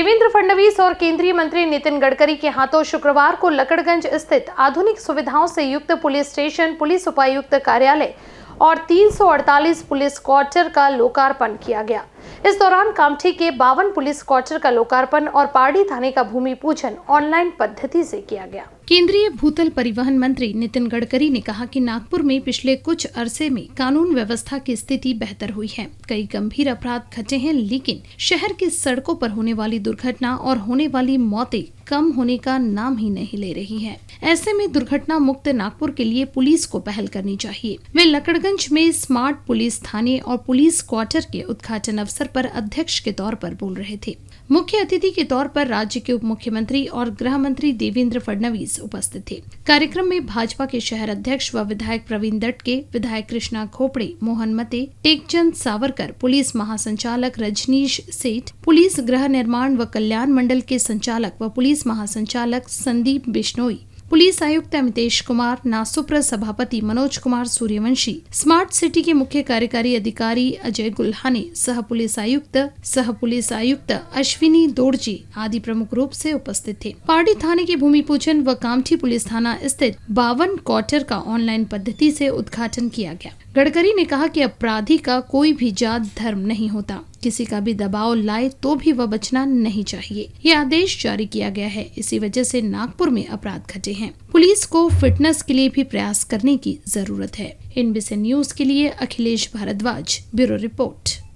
देवेंद्र फडणवीस और केंद्रीय मंत्री नितिन गडकरी के हाथों शुक्रवार को लकड़गंज स्थित आधुनिक सुविधाओं से युक्त पुलिस स्टेशन पुलिस उपायुक्त कार्यालय और 348 पुलिस क्वार्टर का लोकार्पण किया गया इस दौरान कामठी के बावन पुलिस क्वार्टर का लोकार्पण और पारडी थाने का भूमि पूजन ऑनलाइन पद्धति से किया गया केंद्रीय भूतल परिवहन मंत्री नितिन गडकरी ने कहा कि नागपुर में पिछले कुछ अरसे में कानून व्यवस्था की स्थिति बेहतर हुई है कई गंभीर अपराध घटे हैं लेकिन शहर की सड़कों पर होने वाली दुर्घटना और होने वाली मौतें कम होने का नाम ही नहीं ले रही है ऐसे में दुर्घटना मुक्त नागपुर के लिए पुलिस को पहल करनी चाहिए वे लकड़गंज में स्मार्ट पुलिस थाने और पुलिस क्वार्टर के उद्घाटन अवसर अवसर पर अध्यक्ष के तौर पर बोल रहे थे मुख्य अतिथि के तौर पर राज्य के उप मुख्यमंत्री और गृह मंत्री देवेंद्र फडणवीस उपस्थित थे कार्यक्रम में भाजपा के शहर अध्यक्ष व विधायक प्रवीण दटके विधायक कृष्णा खोपड़े मोहन मते टेकचंद सावरकर पुलिस महासंचालक रजनीश सेठ पुलिस गृह निर्माण व कल्याण मंडल के संचालक व पुलिस महासंचालक संदीप बिश्नोई पुलिस आयुक्त अमितेश कुमार नासुप्र सभापति मनोज कुमार सूर्यवंशी स्मार्ट सिटी के मुख्य कार्यकारी अधिकारी अजय गुल्हाने सह पुलिस आयुक्त सह पुलिस आयुक्त अश्विनी दोड़जी आदि प्रमुख रूप से उपस्थित थे पार्टी थाने के भूमि पूजन व कामठी पुलिस थाना स्थित बावन क्वार्टर का ऑनलाइन पद्धति से उद्घाटन किया गया गडकरी ने कहा कि अपराधी का कोई भी जात धर्म नहीं होता किसी का भी दबाव लाए तो भी वह बचना नहीं चाहिए ये आदेश जारी किया गया है इसी वजह से नागपुर में अपराध घटे हैं पुलिस को फिटनेस के लिए भी प्रयास करने की जरूरत है इन न्यूज के लिए अखिलेश भारद्वाज ब्यूरो रिपोर्ट